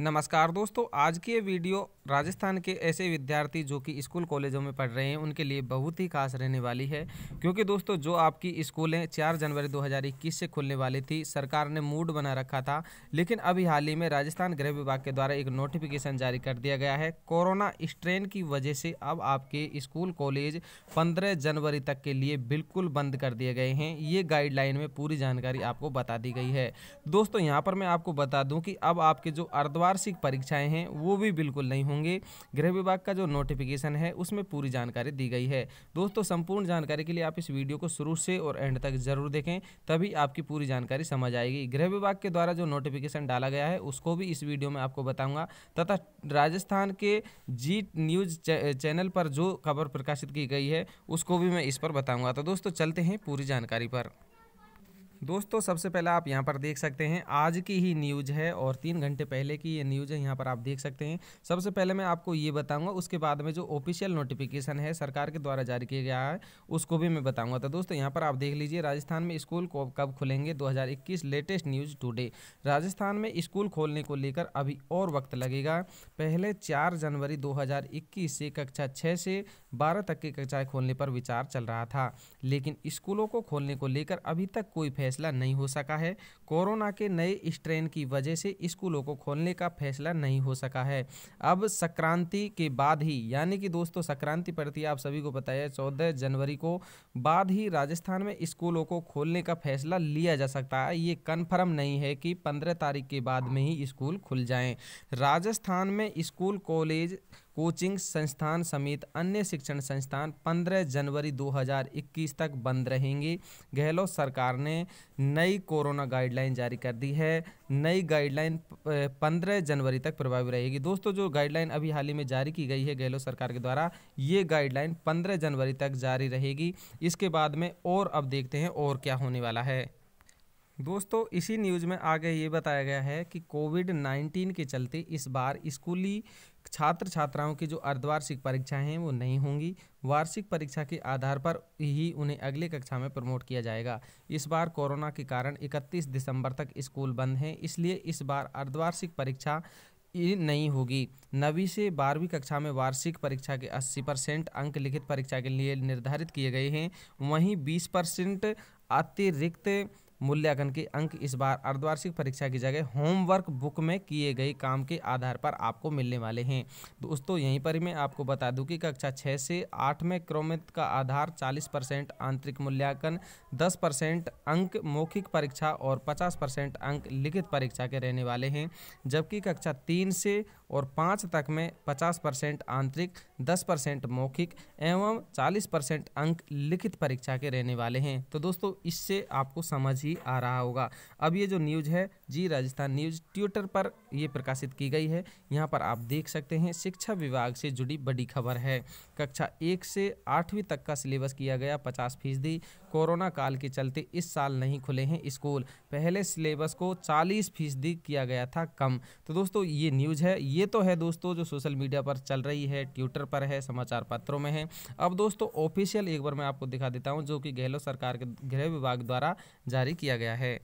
नमस्कार दोस्तों आज की ये वीडियो राजस्थान के ऐसे विद्यार्थी जो कि स्कूल कॉलेजों में पढ़ रहे हैं उनके लिए बहुत ही खास रहने वाली है क्योंकि दोस्तों जो आपकी स्कूलें 4 जनवरी 2021 से खुलने वाली थी सरकार ने मूड बना रखा था लेकिन अभी हाल ही में राजस्थान गृह विभाग के द्वारा एक नोटिफिकेशन जारी कर दिया गया है कोरोना स्ट्रेन की वजह से अब आपके स्कूल कॉलेज पंद्रह जनवरी तक के लिए बिल्कुल बंद कर दिए गए हैं ये गाइडलाइन में पूरी जानकारी आपको बता दी गई है दोस्तों यहाँ पर मैं आपको बता दूँ कि अब आपके जो अर्धवार वार्षिक परीक्षाएं हैं वो भी बिल्कुल नहीं होंगे गृह विभाग का जो नोटिफिकेशन है उसमें पूरी जानकारी दी गई है दोस्तों संपूर्ण जानकारी के लिए आप इस वीडियो को शुरू से और एंड तक जरूर देखें तभी आपकी पूरी जानकारी समझ आएगी गृह विभाग के द्वारा जो नोटिफिकेशन डाला गया है उसको भी इस वीडियो में आपको बताऊंगा तथा राजस्थान के जी न्यूज चैनल पर जो खबर प्रकाशित की गई है उसको भी मैं इस पर बताऊंगा तो दोस्तों चलते हैं पूरी जानकारी पर दोस्तों सबसे पहले आप यहाँ पर देख सकते हैं आज की ही न्यूज़ है और तीन घंटे पहले की ये न्यूज़ है यहाँ पर आप देख सकते हैं सबसे पहले मैं आपको ये बताऊँगा उसके बाद में जो ऑफिशियल नोटिफिकेशन है सरकार के द्वारा जारी किया गया है उसको भी मैं बताऊँगा तो दोस्तों यहाँ पर आप देख लीजिए राजस्थान में स्कूल कब खुलेंगे दो लेटेस्ट न्यूज़ टूडे राजस्थान में स्कूल खोलने को लेकर अभी और वक्त लगेगा पहले चार जनवरी दो से कक्षा छः से बारह तक की कक्षाएं खोलने पर विचार चल रहा था लेकिन स्कूलों को खोलने को लेकर अभी तक कोई फैसला फैसला नहीं हो सका है कोरोना के नए स्ट्रेन की वजह से स्कूलों को खोलने का फैसला नहीं हो सका है अब संक्रांति के बाद ही यानी कि दोस्तों संक्रांति प्रति आप सभी को बताया चौदह जनवरी को बाद ही राजस्थान में स्कूलों को खोलने का फैसला लिया जा सकता है ये कन्फर्म नहीं है कि पंद्रह तारीख के बाद में ही स्कूल खुल जाएँ राजस्थान में स्कूल कॉलेज कोचिंग संस्थान समेत अन्य शिक्षण संस्थान 15 जनवरी 2021 तक बंद रहेंगे गहलोत सरकार ने नई कोरोना गाइडलाइन जारी कर दी है नई गाइडलाइन 15 जनवरी तक प्रभावी रहेगी दोस्तों जो गाइडलाइन अभी हाल ही में जारी की गई है गहलोत सरकार के द्वारा ये गाइडलाइन 15 जनवरी तक जारी रहेगी इसके बाद में और अब देखते हैं और क्या होने वाला है दोस्तों इसी न्यूज़ में आगे ये बताया गया है कि कोविड 19 के चलते इस बार स्कूली छात्र छात्राओं की जो अर्धवार्षिक परीक्षाएं हैं वो नहीं होंगी वार्षिक परीक्षा के आधार पर ही उन्हें अगले कक्षा में प्रमोट किया जाएगा इस बार कोरोना के कारण 31 दिसंबर तक स्कूल बंद हैं इसलिए इस बार अर्धवार्षिक परीक्षा नहीं होगी नवी से बारहवीं कक्षा में वार्षिक परीक्षा के 80 परसेंट अंक लिखित परीक्षा के लिए निर्धारित किए गए हैं वहीं 20 परसेंट अतिरिक्त मूल्यांकन के अंक इस बार अर्धवार्षिक परीक्षा की जगह होमवर्क बुक में किए गए काम के आधार पर आपको मिलने वाले हैं दोस्तों यहीं पर मैं आपको बता दूं कि कक्षा छः से आठ में क्रोमित का आधार चालीस परसेंट आंतरिक मूल्यांकन दस परसेंट अंक मौखिक परीक्षा और पचास परसेंट अंक लिखित परीक्षा के रहने वाले हैं जबकि कक्षा तीन से और पाँच तक में पचास परसेंट आंतरिक दस परसेंट मौखिक एवं चालीस परसेंट अंक लिखित परीक्षा के रहने वाले हैं तो दोस्तों इससे आपको समझ भी आ रहा होगा अब ये जो न्यूज़ है जी राजस्थान न्यूज ट्विटर पर ये प्रकाशित की गई है यहाँ पर आप देख सकते हैं शिक्षा विभाग से जुड़ी बड़ी खबर है कक्षा एक से आठवीं तक का सिलेबस किया गया पचास फीसदी कोरोना काल के चलते इस साल नहीं खुले हैं स्कूल पहले सिलेबस को चालीस फीसदी किया गया था कम तो दोस्तों ये न्यूज़ है ये तो है दोस्तों जो सोशल मीडिया पर चल रही है ट्विटर पर है समाचार पत्रों में है अब दोस्तों ऑफिशियल एक बार मैं आपको दिखा देता हूँ जो कि गहलोत सरकार के गृह विभाग द्वारा जारी किया गया है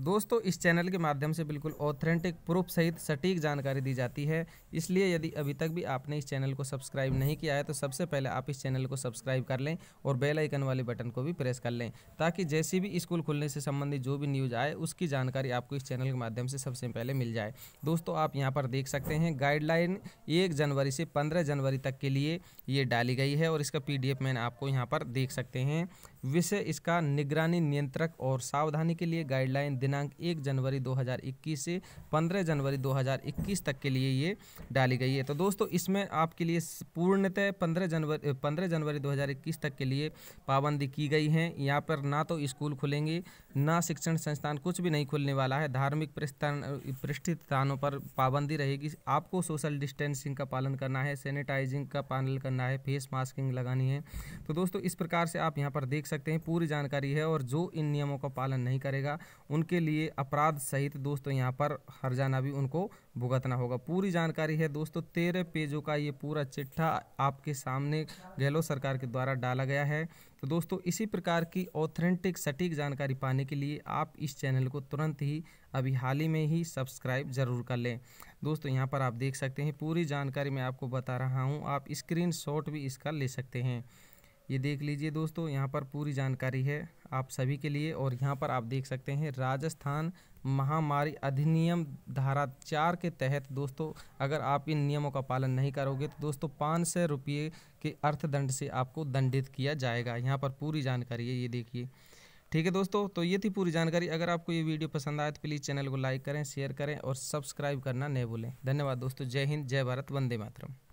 दोस्तों इस चैनल के माध्यम से बिल्कुल ऑथेंटिक प्रूफ सहित सटीक जानकारी दी जाती है इसलिए यदि अभी तक भी आपने इस चैनल को सब्सक्राइब नहीं किया है तो सबसे पहले आप इस चैनल को सब्सक्राइब कर लें और बेल आइकन वाले बटन को भी प्रेस कर लें ताकि जैसी भी स्कूल खुलने से संबंधित जो भी न्यूज़ आए उसकी जानकारी आपको इस चैनल के माध्यम से सबसे पहले मिल जाए दोस्तों आप यहाँ पर देख सकते हैं गाइडलाइन एक जनवरी से पंद्रह जनवरी तक के लिए ये डाली गई है और इसका पी मैंने आपको यहाँ पर देख सकते हैं विषय इसका निगरानी नियंत्रक और सावधानी के लिए गाइडलाइन दिनांक 1 जनवरी 2021 से 15 जनवरी 2021 तक के लिए ये डाली गई है तो दोस्तों इसमें आपके लिए पूर्णतः 15 जनवरी 15 जनवरी 2021 तक के लिए पाबंदी की गई है यहाँ पर ना तो स्कूल खुलेंगे ना शिक्षण संस्थान कुछ भी नहीं खुलने वाला है धार्मिक पृष्ठित स्थानों पर पाबंदी रहेगी आपको सोशल डिस्टेंसिंग का पालन करना है सैनिटाइजिंग का पालन करना है फेस मास्किंग लगानी है तो दोस्तों इस प्रकार से आप यहाँ पर देख सकते सकते हैं पूरी जानकारी है और जो इन नियमों का पालन नहीं करेगा उनके लिए अपराध सहित दोस्तों यहाँ पर हरजाना भी उनको भुगतना होगा पूरी जानकारी है दोस्तों तेरह पेजों का ये पूरा चिट्ठा आपके सामने गहलोत सरकार के द्वारा डाला गया है तो दोस्तों इसी प्रकार की ऑथेंटिक सटीक जानकारी पाने के लिए आप इस चैनल को तुरंत ही अभी हाल ही में ही सब्सक्राइब ज़रूर कर लें दोस्तों यहाँ पर आप देख सकते हैं पूरी जानकारी मैं आपको बता रहा हूँ आप स्क्रीन भी इसका ले सकते हैं ये देख लीजिए दोस्तों यहाँ पर पूरी जानकारी है आप सभी के लिए और यहाँ पर आप देख सकते हैं राजस्थान महामारी अधिनियम धारा चार के तहत दोस्तों अगर आप इन नियमों का पालन नहीं करोगे तो दोस्तों पाँच सौ रुपये के अर्थदंड से आपको दंडित किया जाएगा यहाँ पर पूरी जानकारी है ये देखिए ठीक है दोस्तों तो ये थी पूरी जानकारी अगर आपको ये वीडियो पसंद आए तो प्लीज़ चैनल को लाइक करें शेयर करें और सब्सक्राइब करना नहीं भूलें धन्यवाद दोस्तों जय हिंद जय भारत वंदे मातरम